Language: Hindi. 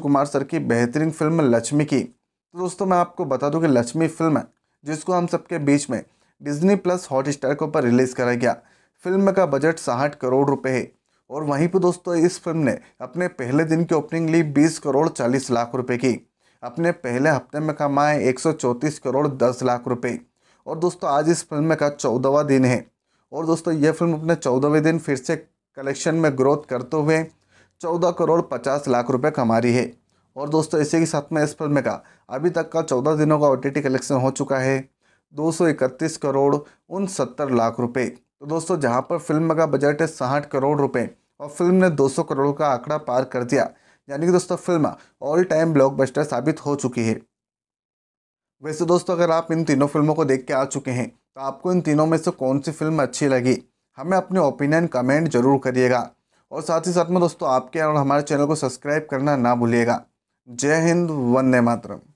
कुमार सर की बेहतरीन फिल्म लक्ष्मी की तो दोस्तों मैं आपको बता दूं कि लक्ष्मी फिल्म है जिसको हम सबके बीच में डिज्नी प्लस हॉट स्टार के ऊपर रिलीज़ कराया गया फिल्म का बजट साठ करोड़ रुपए है और वहीं पर दोस्तों इस फिल्म ने अपने पहले दिन की ओपनिंग ली बीस करोड़ चालीस लाख रुपये की अपने पहले हफ्ते में कमाए एक करोड़ दस लाख रुपये और दोस्तों आज इस फिल्म का चौदहवा दिन है और दोस्तों यह फिल्म अपने चौदहवें दिन फिर से कलेक्शन में ग्रोथ करते हुए चौदह करोड़ पचास लाख रुपए कमा रही है और दोस्तों इसी के साथ में इस फिल्म का अभी तक का चौदह दिनों का ओ कलेक्शन हो चुका है दो करोड़ उन लाख रुपये तो दोस्तों जहाँ पर फिल्म का बजट है साठ करोड़ रुपये और फिल्म ने दो करोड़ का आंकड़ा पार कर दिया यानी कि दोस्तों फिल्म ऑल टाइम ब्लॉकबस्टर साबित हो चुकी है वैसे दोस्तों अगर आप इन तीनों फिल्मों को देख के आ चुके हैं तो आपको इन तीनों में से कौन सी फिल्म अच्छी लगी हमें अपने ओपिनियन कमेंट जरूर करिएगा और साथ ही साथ में दोस्तों आपके और हमारे चैनल को सब्सक्राइब करना ना भूलिएगा जय हिंद वंदे मातरम